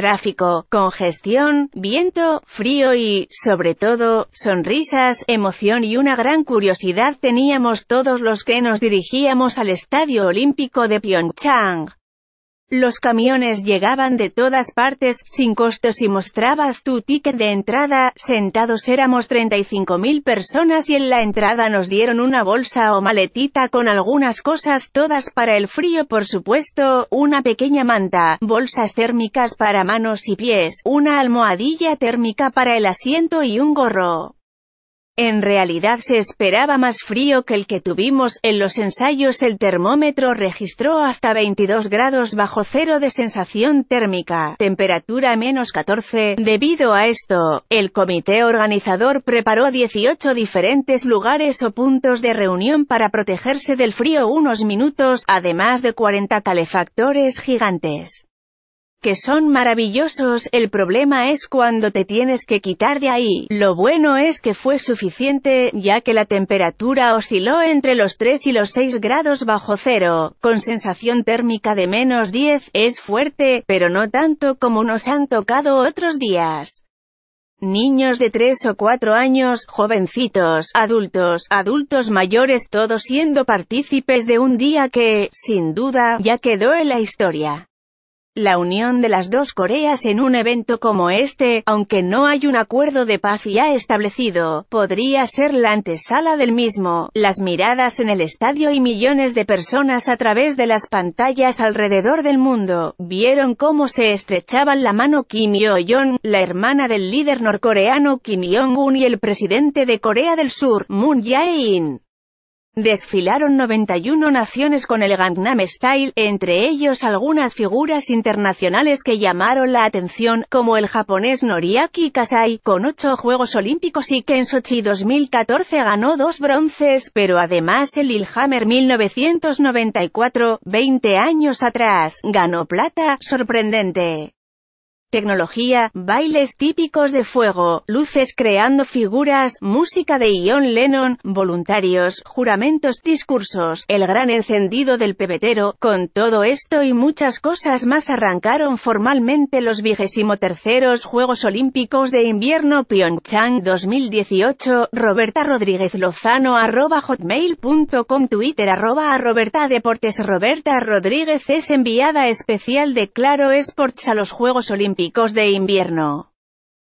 tráfico, congestión, viento, frío y, sobre todo, sonrisas, emoción y una gran curiosidad teníamos todos los que nos dirigíamos al Estadio Olímpico de Pyeongchang. Los camiones llegaban de todas partes, sin costos y mostrabas tu ticket de entrada, sentados éramos 35.000 personas y en la entrada nos dieron una bolsa o maletita con algunas cosas, todas para el frío por supuesto, una pequeña manta, bolsas térmicas para manos y pies, una almohadilla térmica para el asiento y un gorro. En realidad se esperaba más frío que el que tuvimos, en los ensayos el termómetro registró hasta 22 grados bajo cero de sensación térmica, temperatura menos 14. Debido a esto, el comité organizador preparó 18 diferentes lugares o puntos de reunión para protegerse del frío unos minutos, además de 40 calefactores gigantes que son maravillosos, el problema es cuando te tienes que quitar de ahí. Lo bueno es que fue suficiente, ya que la temperatura osciló entre los 3 y los 6 grados bajo cero, con sensación térmica de menos 10, es fuerte, pero no tanto como nos han tocado otros días. Niños de 3 o 4 años, jovencitos, adultos, adultos mayores, todos siendo partícipes de un día que, sin duda, ya quedó en la historia. La unión de las dos Coreas en un evento como este, aunque no hay un acuerdo de paz ya establecido, podría ser la antesala del mismo. Las miradas en el estadio y millones de personas a través de las pantallas alrededor del mundo, vieron cómo se estrechaban la mano Kim Yo-jong, la hermana del líder norcoreano Kim Jong-un y el presidente de Corea del Sur, Moon Jae-in. Desfilaron 91 naciones con el Gangnam Style, entre ellos algunas figuras internacionales que llamaron la atención, como el japonés Noriaki Kasai, con ocho Juegos Olímpicos y que en Sochi 2014 ganó dos bronces, pero además el Ilhammer 1994, 20 años atrás, ganó plata, sorprendente tecnología, bailes típicos de fuego, luces creando figuras, música de Ion Lennon, voluntarios, juramentos, discursos, el gran encendido del pebetero, con todo esto y muchas cosas más arrancaron formalmente los vigésimo terceros Juegos Olímpicos de Invierno Pyeongchang 2018, Roberta Rodríguez Lozano arroba hotmail.com Twitter arroba a Roberta Deportes Roberta Rodríguez es enviada especial de Claro Sports a los Juegos Olímpicos Picos de Invierno